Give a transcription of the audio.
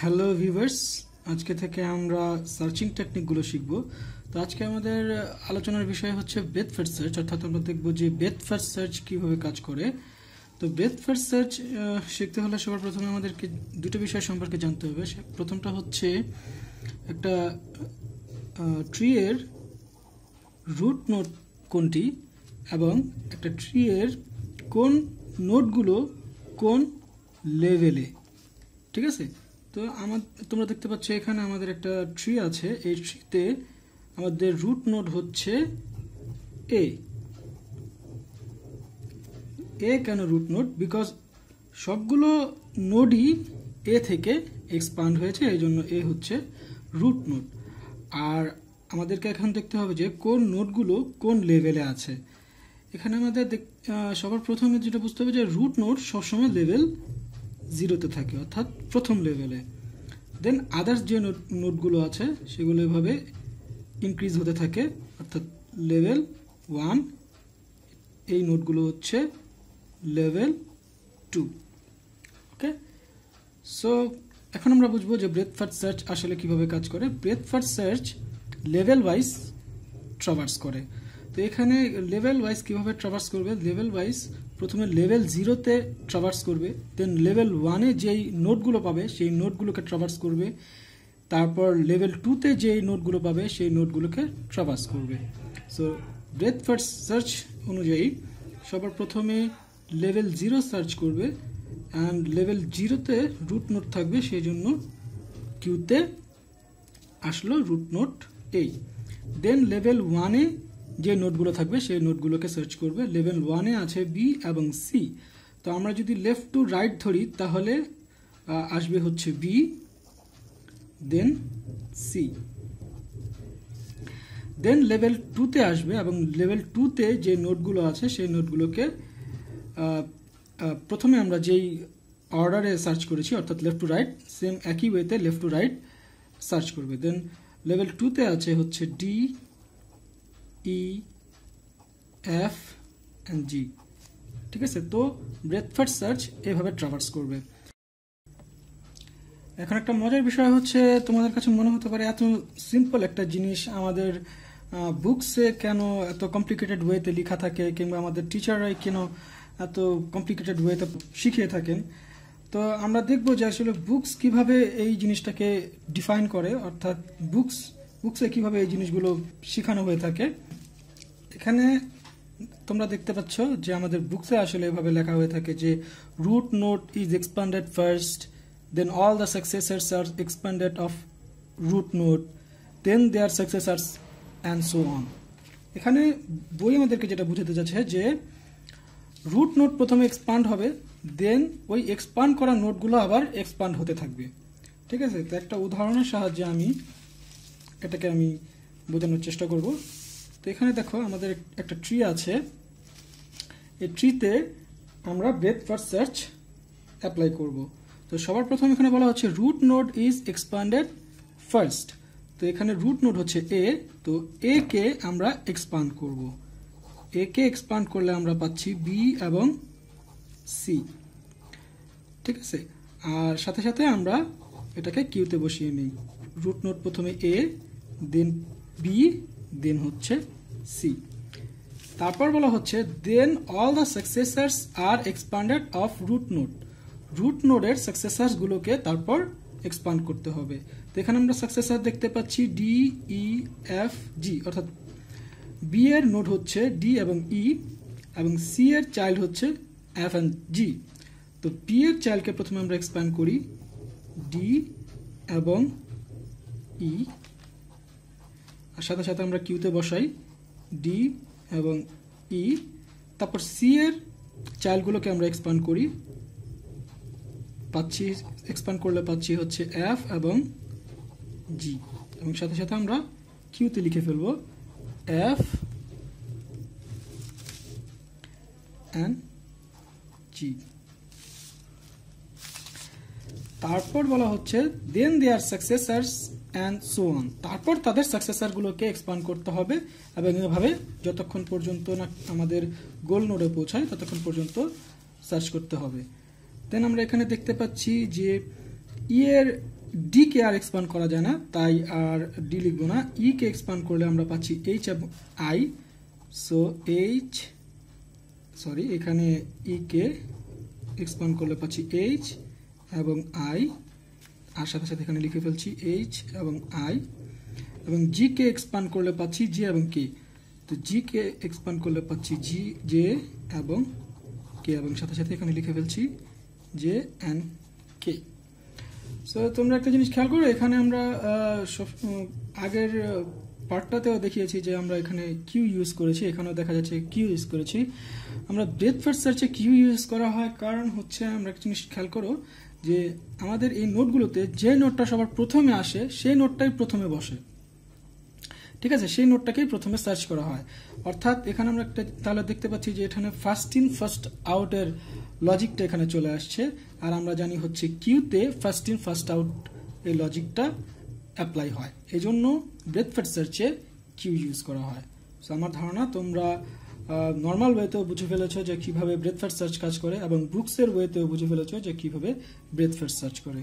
Hello viewers আজকে থেকে আমরা সার্চিং টেকনিকগুলো শিখব তো আজকে আমাদের আলোচনার বিষয় হচ্ছে বেথ ফার্স্ট সার্চ অর্থাৎ আমরা দেখব যে বেথ ফার্স্ট সার্চ কীভাবে কাজ করে তো বেথ ফার্স্ট সার্চ শিখতে হলে সবার প্রথমে আমাদেরকে দুটো বিষয় সম্পর্কে জানতে হবে প্রথমটা হচ্ছে একটা ট্রিয়ের রুট নোট কোনটি এবং একটা ট্রিয়ের কোন নোটগুলো কোন লেভেলে ঠিক আছে তো আমার তোমরা দেখতে পাচ্ছ এখানে আমাদের একটা ট্রি আছে এই ট্রিতে আমাদের রুট নোড হচ্ছে এ এ কেন রুট নোড বিকজ সবগুলো নোডই এ থেকে এক্সপান্ড হয়েছে এই জন্য এ হচ্ছে রুট নোড আর আমাদেরকে এখন দেখতে হবে যে কোন নোটগুলো কোন লেভেলে আছে এখানে আমাদের সবার প্রথমে যেটা বুঝতে হবে যে রুট নোট সবসময় লেভেল জিরোতে থাকে অর্থাৎ প্রথম লেভেলে দেন আদার্স যে নোটগুলো আছে সেগুলো এভাবে ইনক্রিজ হতে থাকে অর্থাৎ লেভেল ওয়ান এই নোটগুলো হচ্ছে লেভেল টু ওকে সো এখন আমরা বুঝবো যে ব্রেথ ফার্স্ট সার্চ আসলে কিভাবে কাজ করে breadth first search level wise traverse করে তো এখানে লেভেল ওয়াইজ কীভাবে ট্রাভার্স করবে লেভেল ওয়াইজ প্রথমে লেভেল জিরোতে ট্রাভার্স করবে দেন লেভেল ওয়ানে যেই নোটগুলো পাবে সেই নোটগুলোকে ট্রাভার্স করবে তারপর লেভেল টুতে যেই নোটগুলো পাবে সেই নোটগুলোকে ট্রাভার্স করবে সো ব্রেথ ফার্স্ট সার্চ অনুযায়ী সবার প্রথমে লেভেল জিরো সার্চ করবে অ্যান্ড লেভেল জিরোতে রুট নোট থাকবে সেই জন্য কিউতে আসলো রুট নোট এই দেন লেভেল ওয়ানে যে নোটগুলো থাকবে সেই নোটগুলোকে সার্চ করবে লেভেল ওয়ানে আছে বি এবং সি তো আমরা যদি লেফট টু রাইট ধরি তাহলে আসবে হচ্ছে B then C then level টুতে আসবে এবং লেভেল টুতে যে নোটগুলো আছে সেই নোটগুলোকে প্রথমে আমরা যেই অর্ডারে সার্চ করেছি অর্থাৎ লেফট টু রাইট সেম একই ওয়েতে লেফট টু রাইট সার্চ করবে দেন লেভেল টুতে আছে হচ্ছে D E F and G ঠিক আছে তো ব্রেথ সার্চ এভাবে ট্রাভার্স করবে এখন একটা মজার বিষয় হচ্ছে তোমাদের কাছে মনে হতে পারে এত সিম্পল একটা জিনিস আমাদের বুকসে কেন এত কমপ্লিকেটেড ওয়েতে লেখা থাকে কিংবা আমাদের টিচাররাই কেন এত কমপ্লিকেটেড ওয়েতে শিখিয়ে থাকেন তো আমরা দেখব যে আসলে বুকস কিভাবে এই জিনিসটাকে ডিফাইন করে অর্থাৎ বুকস বুকসে কিভাবে এই জিনিসগুলো শেখানো হয়ে থাকে এখানে তোমরা দেখতে পাচ্ছ যে আমাদের বুকসে আসলে এভাবে লেখা হয়ে থাকে যে root node is expanded first then all the successors are expanded of root node then their successors and so on এখানে বই আমাদেরকে যেটা বুঝাতে যাচ্ছে যে রুট নোট প্রথমে এক্সপান্ড হবে দেন ওই এক্সপান্ড করা নোটগুলো আবার এক্সপান্ড হতে থাকবে ঠিক আছে তো একটা উদাহরণের সাহায্যে আমি এটাকে আমি বোঝানোর চেষ্টা করব তো এখানে দেখো আমাদের একটা ট্রি আছে এই ট্রিতে আমরা ব্রেথ ফার্স্ট সার্চ অ্যাপ্লাই করব তো সবার প্রথম এখানে বলা হচ্ছে root node is expanded first তো এখানে রুট নোড হচ্ছে এ তো এ কে আমরা এক্সপান্ড করব এ কে এক্সপান্ড করলে আমরা পাচ্ছি বি এবং সি ঠিক আছে আর সাথে সাথে আমরা এটাকে কিউতে বসিয়ে নিই রুট নোট প্রথমে এ দেন বি দেন হচ্ছে সি তারপর বলা হচ্ছে then all the successors are expanded of root node root নোডের সাকসেসার্সগুলোকে তারপর এক্সপান্ড করতে হবে তো এখানে আমরা সাকসেসার দেখতে পাচ্ছি ডি ই এফ জি অর্থাৎ বি এর নোট হচ্ছে ডি এবং ই e, এবং সি এর চাইল্ড হচ্ছে এফ অ্যান্ড জি তো পি এর চাইল্ডকে প্রথমে আমরা এক্সপ্যান্ড করি ডি এবং ই e। আর সাথে সাথে আমরা কিউতে বসাই ডি এবং ই e, তারপর সি এর চাইল্ডগুলোকে আমরা এক্সপান্ড করি পাচ্ছি এক্সপান্ড করলে পাচ্ছি হচ্ছে এফ এবং জি এবং সাথে সাথে আমরা কিউতে লিখে ফেলবো এফ অ্যান্ড জি তারপর বলা হচ্ছে then they are successors and so on তারপর তাদের সাকসেসারগুলোকে এক্সপান্ড করতে হবে এবং এভাবে যতক্ষণ পর্যন্ত না আমাদের গোল নোডে পৌঁছায় ততক্ষণ পর্যন্ত সার্চ করতে হবে দেন আমরা এখানে দেখতে পাচ্ছি যে ইয়ের e ডি কে আর এক্সপান্ড করা যায় না তাই আর ডি লিখবো না ই e কে এক্সপান্ড করলে আমরা পাচ্ছি এইচ এবং আই সো এইচ সরি এখানে ই e কে এক্সপান্ড করলে পাচ্ছি এইচ এবং আই আর সাথে সাথে এখানে লিখে ফেলছি এইচ এবং আই এবং জি কে এক্সপান্ড করলে পাচ্ছি জে এবং কে তো জি কে এক্সপান্ড করলে পাচ্ছি জি জে এবং কে এবং সাথে সাথে এখানে লিখে ফেলছি জে অ্যান্ড কে সো তোমরা একটা জিনিস খেয়াল করো এখানে আমরা আগের পার্টটাতেও দেখিয়েছি যে আমরা এখানে কিউ ইউজ করেছি এখানেও দেখা যাচ্ছে কিউ ইউজ করেছি আমরা ব্রেথ ফার্স্ট সার্চে কিউ ইউজ করা হয় কারণ হচ্ছে আমরা একটা জিনিস খেয়াল করো যে আমাদের এই নোটগুলোতে যে নোটটা সবার প্রথমে আসে সেই নোটটাই প্রথমে বসে ঠিক আছে সেই নোটটাকেই প্রথমে সার্চ করা হয় অর্থাৎ এখানে আমরা একটা তাহলে দেখতে পাচ্ছি যে এখানে ফার্স্ট ইন ফার্স্ট আউটের লজিকটা এখানে চলে আসছে আর আমরা জানি হচ্ছে কিউতে ফার্স্ট ইন ফার্স্ট আউট এই লজিকটা অ্যাপ্লাই হয় এই জন্য ব্রেথফেট সার্চে কিউ ইউজ করা হয় সো আমার ধারণা তোমরা নর্মাল ওয়েতেও বুঝে ফেলেছো যে কীভাবে ব্রেথফেট সার্চ কাজ করে এবং ব্রুকসের ওয়েতেও বুঝে ফেলেছো যে কীভাবে ব্রেথফেট সার্চ করে